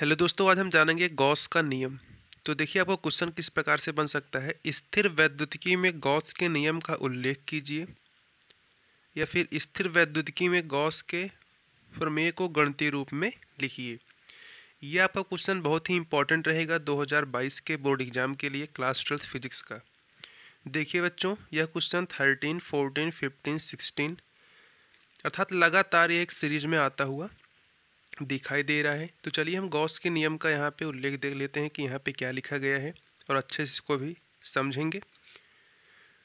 hello दोस्तों आज हम जानेंगे गॉस का नियम तो देखिए आपको क्वेश्चन किस प्रकार से बन सकता है स्थिर वैद्युतिकी में गॉस के नियम का उल्लेख कीजिए या फिर स्थिर वैद्युतिकी में गॉस के प्रमेय को गणतीय रूप में लिखिए यह आपका क्वेश्चन बहुत ही इंपॉर्टेंट रहेगा 2022 के बोर्ड एग्जाम के लिए क्लास ट्वेल्थ फिजिक्स का देखिए बच्चों यह question thirteen fourteen fifteen sixteen अर्थात लगातार ये एक सीरीज में आता हुआ दिखाई दे रहा है तो चलिए हम गॉस के नियम का यहाँ पे उल्लेख देख लेते हैं कि यहाँ पे क्या लिखा गया है और अच्छे से इसको भी समझेंगे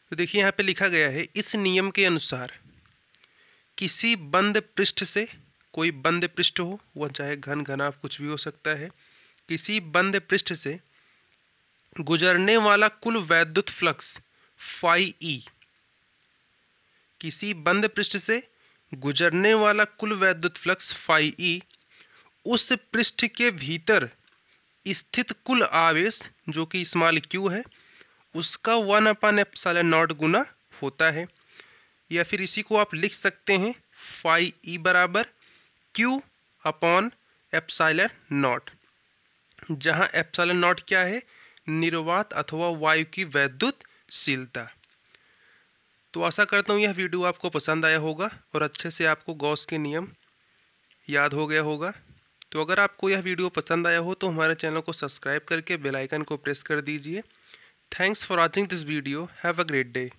तो देखिए यहाँ पे लिखा गया है इस नियम के अनुसार किसी बंद पृष्ठ से कोई बंद पृष्ठ हो वह चाहे घन घना कुछ भी हो सकता है किसी बंद पृष्ठ से गुजरने वाला कुल वैद्युत फ्लक्स फाई ई किसी बंद पृष्ठ से गुजरने वाला कुल वैद्युत फ्लक्स फाई ई उस पृष्ठ के भीतर स्थित कुल आवेश जो कि स्मॉल क्यू है उसका वन अपान साल नॉट गुना होता है या फिर इसी को आप लिख सकते हैं फाई ई बराबर क्यू अपॉन एप्साइलर नॉट जहां एप्साइलर नॉट क्या है निर्वात अथवा वायु की वैद्युत शीलता तो आशा करता हूँ यह वीडियो आपको पसंद आया होगा और अच्छे से आपको गॉस के नियम याद हो गया होगा तो अगर आपको यह वीडियो पसंद आया हो तो हमारे चैनल को सब्सक्राइब करके बेल आइकन को प्रेस कर दीजिए thanks for watching this video have a great day